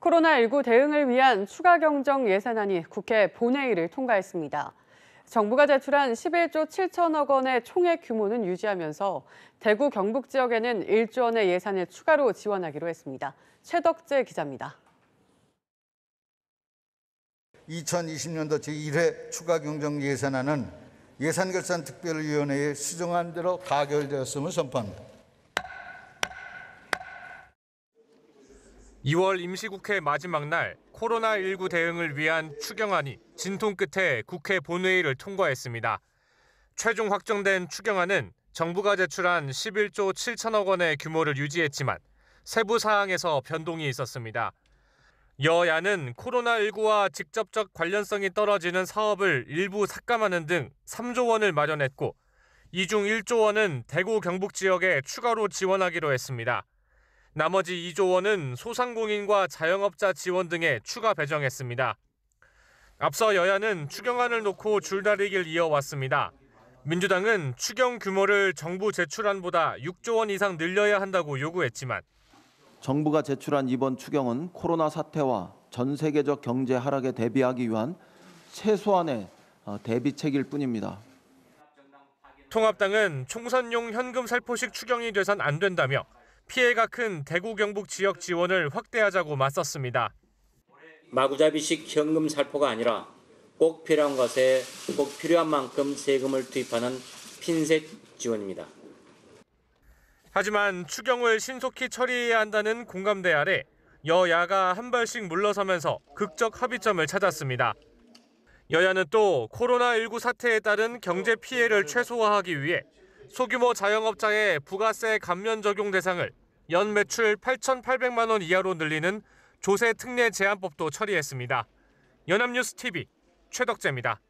코로나19 대응을 위한 추가 경정 예산안이 국회 본회의를 통과했습니다. 정부가 제출한 11조 7천억 원의 총액 규모는 유지하면서 대구 경북 지역에는 1조 원의 예산을 추가로 지원하기로 했습니다. 최덕재 기자입니다. 2020년도 제1회 추가 경정 예산안은 예산결산특별위원회의 수정안대로 가결되었음을 선포합니다. 2월 임시국회 마지막 날 코로나19 대응을 위한 추경안이 진통 끝에 국회 본회의를 통과했습니다. 최종 확정된 추경안은 정부가 제출한 11조 7천억 원의 규모를 유지했지만 세부 사항에서 변동이 있었습니다. 여야는 코로나19와 직접적 관련성이 떨어지는 사업을 일부 삭감하는 등 3조 원을 마련했고 이 중 1조 원은 대구 경북 지역에 추가로 지원하기로 했습니다. 나머지 2조 원은 소상공인과 자영업자 지원 등에 추가 배정했습니다. 앞서 여야는 추경안을 놓고 줄다리기를 이어왔습니다. 민주당은 추경 규모를 정부 제출안보다 6조 원 이상 늘려야 한다고 요구했지만 정부가 제출한 이번 추경은 코로나 사태와 전 세계적 경제 하락에 대비하기 위한 최소한의 어, 대비책일 뿐입니다. 통합당은 총선용 현금 살포식 추경이 돼선 안 된다며 피해가 큰 대구 경북 지역 지원을 확대하자고 맞섰습니다. 마구잡이식 현금 살포가 아니라 꼭 필요한 것에 꼭 필요한 만큼 세금을 투입하는 핀셋 지원입니다. 하지만 추경을 신속히 처리해야 한다는 공감대 아래 여야가 한 발씩 물러서면서 극적 합의점을 찾았습니다. 여야는 또 코로나19 사태에 따른 경제 피해를 최소화하기 위해 소규모 자영업자의 부가세 감면 적용 대상을 연 매출 8,800만 원 이하로 늘리는 조세 특례 제한법도 처리했습니다. 연합뉴스 TV 최덕재입니다.